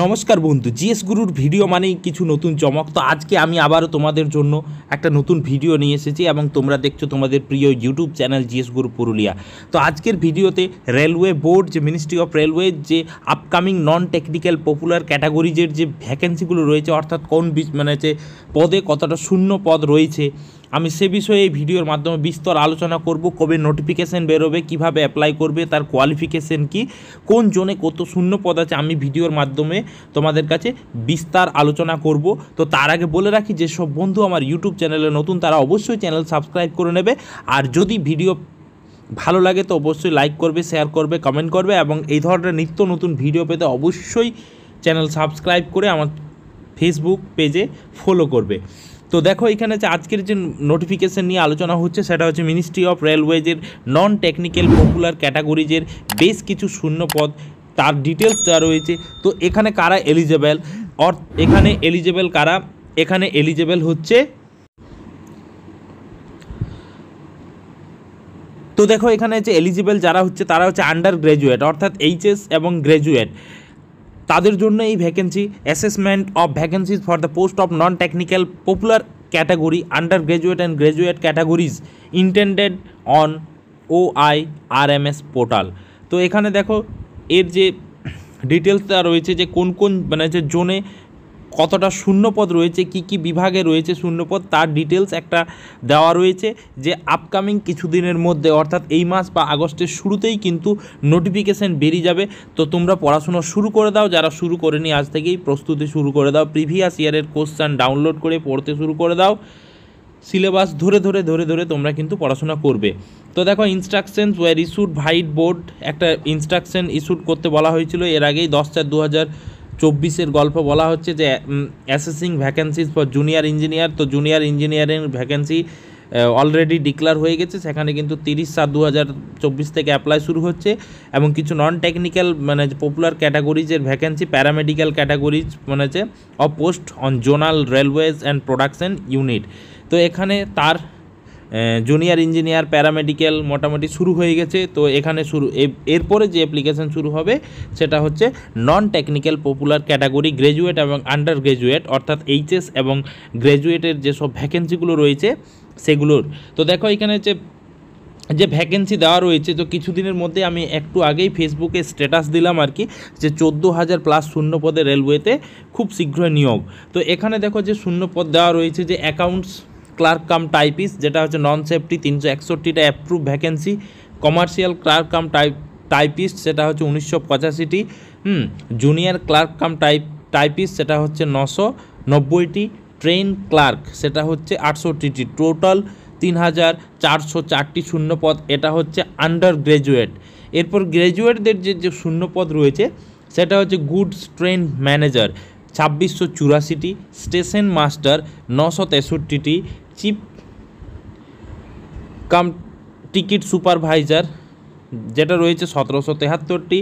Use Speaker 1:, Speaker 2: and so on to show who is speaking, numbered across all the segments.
Speaker 1: নমস্কার বন্ধু জিএস গুরুর ভিডিও মানেই কিছু নতুন চমক তো আজকে আমি আবারও তোমাদের জন্য একটা নতুন ভিডিও নিয়ে এসেছি এবং তোমরা দেখছো তোমাদের প্রিয় ইউটিউব চ্যানেল জিএস গুরু পুরুলিয়া তো আজকের ভিডিওতে রেলওয়ে বোর্ড যে মিনিস্ট্রি অফ রেলওয়ে যে আপকামিং নন টেকনিক্যাল পপুলার ক্যাটাগরিজের যে ভ্যাকেন্সিগুলো রয়েছে অর্থাৎ কোন মানে যে পদে কতটা শূন্য পদ রয়েছে আমি সে বিষয়ে এই ভিডিওর মাধ্যমে বিস্তর আলোচনা করব কবে নোটিফিকেশান বেরোবে কিভাবে অ্যাপ্লাই করবে তার কোয়ালিফিকেশান কি কোন জোনে কত শূন্য পদ আছে আমি ভিডিওর মাধ্যমে তোমাদের কাছে বিস্তার আলোচনা করব তো তার আগে বলে রাখি যেসব বন্ধু আমার ইউটিউব চ্যানেলে নতুন তারা অবশ্যই চ্যানেল সাবস্ক্রাইব করে নেবে আর যদি ভিডিও ভালো লাগে তো অবশ্যই লাইক করবে শেয়ার করবে কমেন্ট করবে এবং এই ধরনের নিত্য নতুন ভিডিও পেতে অবশ্যই চ্যানেল সাবস্ক্রাইব করে আমার ফেসবুক পেজে ফলো করবে তো দেখো এখানে হচ্ছে আজকের যে নোটিফিকেশন নিয়ে আলোচনা হচ্ছে সেটা হচ্ছে মিনিস্ট্রি অফ রেলওয়েজের নন টেকনিক্যাল পপুলার ক্যাটাগরিজের বেশ কিছু শূন্য পদ তার ডিটেলস দেওয়া রয়েছে তো এখানে কারা এলিজেবেল অর এখানে এলিজেবেল কারা এখানে এলিজেবেল হচ্ছে তো দেখো এখানে যে এলিজেবেল যারা হচ্ছে তারা হচ্ছে আন্ডার গ্র্যাজুয়েট অর্থাৎ এইচএস এবং গ্র্যাজুয়েট তাদের জন্য এই vacancy assessment of vacancies for the post of non technical popular category under graduate and graduate categories intended on O I R M S portal তো এখানে দেখো এর যে ডিটেলসটা রয়েছে যে কোন কোন মানে যে জোনে কতটা শূন্যপদ রয়েছে কি কি বিভাগে রয়েছে শূন্যপদ তার ডিটেলস একটা দেওয়া রয়েছে যে আপকামিং কিছু দিনের মধ্যে অর্থাৎ এই মাস বা আগস্টের শুরুতেই কিন্তু নোটিফিকেশান বেরিয়ে যাবে তো তোমরা পড়াশুনো শুরু করে দাও যারা শুরু করেনি আজ থেকেই প্রস্তুতি শুরু করে দাও প্রিভিয়াস ইয়ারের কোশ্চান ডাউনলোড করে পড়তে শুরু করে দাও সিলেবাস ধরে ধরে ধরে ধরে তোমরা কিন্তু পড়াশোনা করবে তো দেখো ইনস্ট্রাকশনস ওয়ার ইস্যুড ভাইট বোর্ড একটা ইনস্ট্রাকশন ইস্যুড করতে বলা হয়েছিল এর আগেই দশ চার দু হাজার চব্বিশের গল্প বলা হচ্ছে যে assessing vacancies for junior engineer তো junior engineering vacancy already declare হয়ে গেছে সেখানে কিন্তু তিরিশ সাত দু হাজার চব্বিশ থেকে অ্যাপ্লাই শুরু হচ্ছে এবং কিছু নন টেকনিক্যাল মানে পপুলার ক্যাটাগরিজের ভ্যাকেন্সি প্যারামেডিক্যাল ক্যাটাগরিজ মানে হচ্ছে of post on zonal railways and production unit তো এখানে তার জুনিয়র ইঞ্জিনিয়ার প্যারামেডিক্যাল মোটামুটি শুরু হয়ে গেছে তো এখানে শুরু এরপরে যে অ্যাপ্লিকেশান শুরু হবে সেটা হচ্ছে non technical popular category graduate এবং আন্ডার গ্র্যাজুয়েট অর্থাৎ এইচএস এবং গ্র্যাজুয়েটের যেসব ভ্যাকেন্সিগুলো রয়েছে সেগুলোর তো দেখো এখানে যে যে ভ্যাকেন্সি দেওয়া রয়েছে তো কিছুদিনের মধ্যে আমি একটু আগেই ফেসবুকে স্ট্যাটাস দিলাম আর কি যে চোদ্দো হাজার প্লাস শূন্য পদে রেলওয়েতে খুব শীঘ্রই নিয়োগ তো এখানে দেখো যে শূন্য পদ দেওয়া রয়েছে যে অ্যাকাউন্টস ক্লার্ক কাম টাইপিস যেটা হচ্ছে নন সেফটি তিনশো একষট্টিটা approve vacancy commercial clerk cum type typist সেটা হচ্ছে উনিশশো পঁচাশিটি হুম junior clerk cum type typist সেটা হচ্ছে নশো নব্বইটি ট্রেন ক্লার্ক সেটা হচ্ছে আটষট্টিটি টোটাল তিন হাজার চারশো চারটি শূন্যপদ এটা হচ্ছে আন্ডার গ্র্যাজুয়েট এরপর গ্র্যাজুয়েটদের যে যে শূন্যপদ রয়েছে সেটা হচ্ছে গুডস ট্রেন ম্যানেজার ছাব্বিশশো চুরাশিটি স্টেশন মাস্টার নশো তেষট্টিটি চিফ কাম টিকিট সুপারভাইজার যেটা রয়েছে সতেরোশো তেহাত্তরটি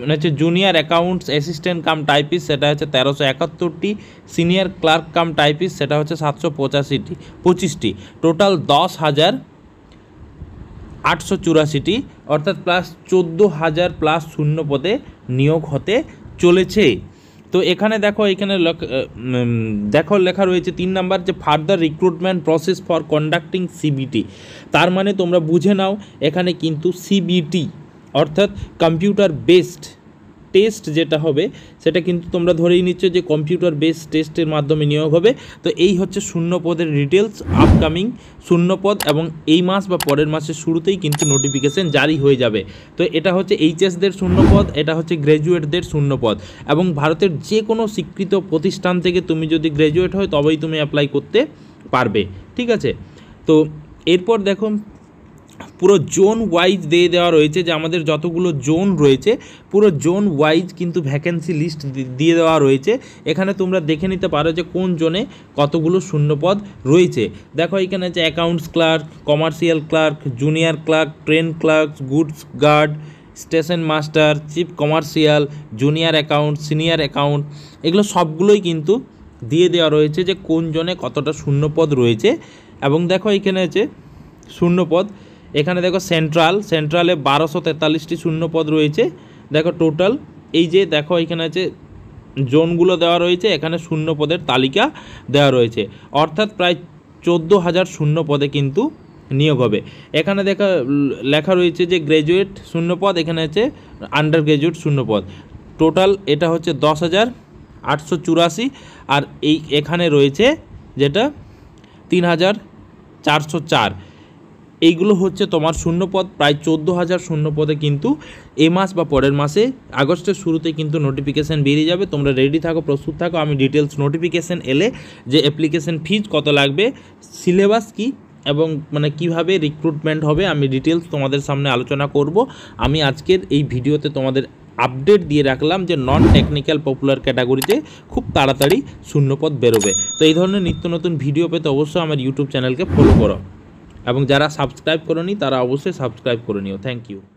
Speaker 1: মানে হচ্ছে junior accounts assistant cum typist সেটা হচ্ছে তেরোশো একাত্তরটি সিনিয়র ক্লার্ক কাম টাইপিস সেটা হচ্ছে সাতশো পঁচাশিটি পঁচিশটি টোটাল দশ হাজার আটশো চুরাশিটি অর্থাৎ প্লাস চোদ্দো হাজার প্লাস শূন্য পদে নিয়োগ হতে চলেছে তো এখানে দেখো এখানে দেখো লেখা রয়েছে তিন নাম্বার যে further recruitment process for conducting CBT তার মানে তোমরা বুঝে নাও এখানে কিন্তু সিবিটি অর্থাৎ কম্পিউটার বেসড টেস্ট যেটা হবে সেটা কিন্তু তোমরা ধরেই নিচ্ছ যে কম্পিউটার বেস টেস্টের মাধ্যমে নিয়োগ হবে তো এই হচ্ছে শূন্য পদের ডিটেলস আপকামিং শূন্যপদ এবং এই মাস বা পরের মাসের শুরুতেই কিন্তু নোটিফিকেশান জারি হয়ে যাবে তো এটা হচ্ছে এইচএসদের শূন্যপদ এটা হচ্ছে গ্র্যাজুয়েটদের শূন্যপদ এবং ভারতের যে কোনো স্বীকৃত প্রতিষ্ঠান থেকে তুমি যদি গ্র্যাজুয়েট হয় তবেই তুমি অ্যাপ্লাই করতে পারবে ঠিক আছে তো এরপর দেখো পুরো জোন ওয়াইজ দিয়ে দেওয়া রয়েছে যে আমাদের যতগুলো জোন রয়েছে পুরো জোন ওয়াইজ কিন্তু ভ্যাকেন্সি লিস্ট দিয়ে দেওয়া রয়েছে এখানে তোমরা দেখে নিতে পারো যে কোন জোনে কতগুলো শূন্যপদ রয়েছে দেখো এখানে আছে accounts clerk commercial clerk junior clerk train clerk goods guard station master chief commercial junior account senior account এগুলো সবগুলোই কিন্তু দিয়ে দেওয়া রয়েছে যে কোন জনে কতটা শূন্যপদ রয়েছে এবং দেখো এখানে আছে শূন্যপদ এখানে দেখো সেন্ট্রাল সেন্ট্রালে বারোশো তেতাল্লিশটি শূন্যপদ রয়েছে দেখো টোটাল এই যে দেখো এখানে আছে জোনগুলো দেওয়া রয়েছে এখানে শূন্য পদের তালিকা দেওয়া রয়েছে অর্থাৎ প্রায় চোদ্দো হাজার শূন্য পদে কিন্তু নিয়োগ হবে এখানে দেখা লেখা রয়েছে যে গ্র্যাজুয়েট শূন্যপদ এখানে আছে আন্ডার গ্র্যাজুয়েট শূন্যপদ টোটাল এটা হচ্ছে দশ হাজার আটশো চুরাশি আর এই এখানে রয়েছে যেটা তিন হাজার চারশো চার এইগুলো হচ্ছে তোমার শূন্যপদ প্রায় চোদ্দো হাজার শূন্যপদে কিন্তু এ মাস বা পরের মাসে আগস্টের শুরুতে কিন্তু নোটিফিকেশান বেরিয়ে যাবে তোমরা রেডি থাকো প্রস্তুত থাকো আমি ডিটেলস নোটিফিকেশান এলে যে অ্যাপ্লিকেশান ফিজ কত লাগবে সিলেবাস কি এবং মানে কিভাবে রিক্রুটমেন্ট হবে আমি ডিটেলস তোমাদের সামনে আলোচনা করব আমি আজকের এই ভিডিওতে তোমাদের আপডেট দিয়ে রাখলাম যে নন টেকনিক্যাল পপুলার ক্যাটাগরিতে খুব তাড়াতাড়ি শূন্যপদ বেরোবে তো এই ধরনের নিত্য নতুন ভিডিও পেতে অবশ্যই আমার ইউটিউব চ্যানেলকে ফলো করো এবং যারা সাবস্ক্রাইব করেনই তারা অবশ্যই সাবস্ক্রাইব করে নিও थैंक यू